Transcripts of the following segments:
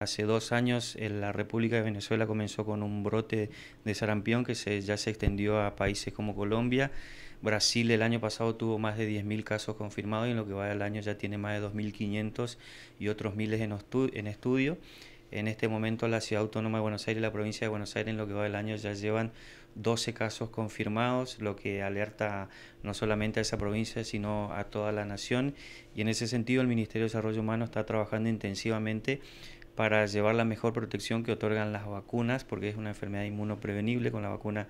Hace dos años en la República de Venezuela comenzó con un brote de sarampión que ya se extendió a países como Colombia. Brasil el año pasado tuvo más de 10.000 casos confirmados y en lo que va del año ya tiene más de 2.500 y otros miles en estudio. En este momento la ciudad autónoma de Buenos Aires y la provincia de Buenos Aires en lo que va del año ya llevan 12 casos confirmados, lo que alerta no solamente a esa provincia, sino a toda la nación. Y en ese sentido el Ministerio de Desarrollo Humano está trabajando intensivamente para llevar la mejor protección que otorgan las vacunas, porque es una enfermedad inmunoprevenible con la vacuna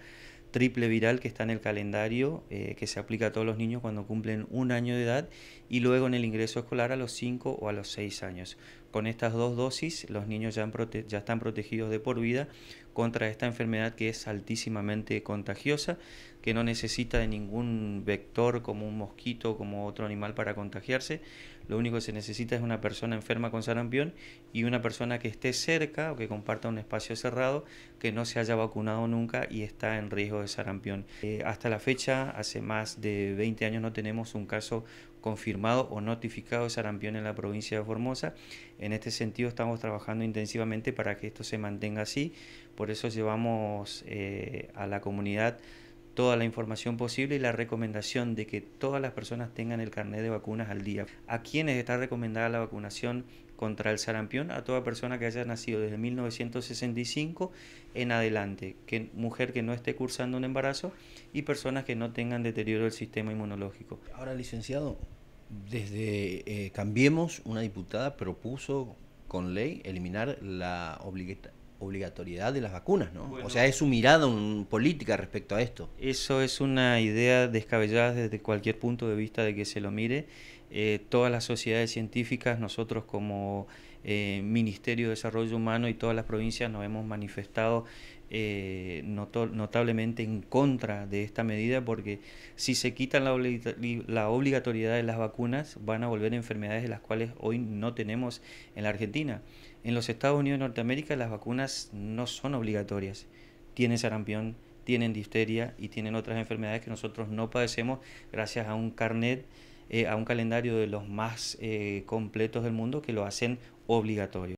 triple viral que está en el calendario, eh, que se aplica a todos los niños cuando cumplen un año de edad y luego en el ingreso escolar a los 5 o a los 6 años. Con estas dos dosis los niños ya, están protegidos de por vida contra esta enfermedad que es altísimamente contagiosa, que no necesita de ningún vector como un mosquito, como otro animal para contagiarse. Lo único que se necesita es una persona enferma con sarampión y una persona que esté cerca o que comparta un espacio cerrado, que no se haya vacunado nunca y está en riesgo de sarampión. Eh, hasta la fecha, hace más de 20 años no tenemos un caso confirmado o notificado de sarampión en la provincia de Formosa. En este sentido estamos trabajando intensivamente para que esto se mantenga así. Por eso llevamos eh, a la comunidad toda la información posible y la recomendación de que todas las personas tengan el carnet de vacunas al día. ¿A quiénes está recomendada la vacunación contra el sarampión? A toda persona que haya nacido desde 1965 en adelante, que, mujer que no esté cursando un embarazo y personas que no tengan deterioro del sistema inmunológico. Ahora, licenciado, desde eh, Cambiemos, una diputada propuso con ley eliminar la obligatoriedad de las vacunas, ¿no? o sea, es su mirada política respecto a esto. Eso es una idea descabellada desde cualquier punto de vista de que se lo mire. Eh, todas las sociedades científicas, nosotros como eh, Ministerio de Desarrollo Humano y todas las provincias nos hemos manifestado eh, notablemente en contra de esta medida porque si se quitan la, obligatoriedad de las vacunas van a volver enfermedades de las cuales hoy no tenemos en la Argentina. En los Estados Unidos de Norteamérica las vacunas no son obligatorias. Tienen sarampión, tienen difteria y tienen otras enfermedades que nosotros no padecemos gracias a un carnet eh, a un calendario de los más eh, completos del mundo que lo hacen obligatorio.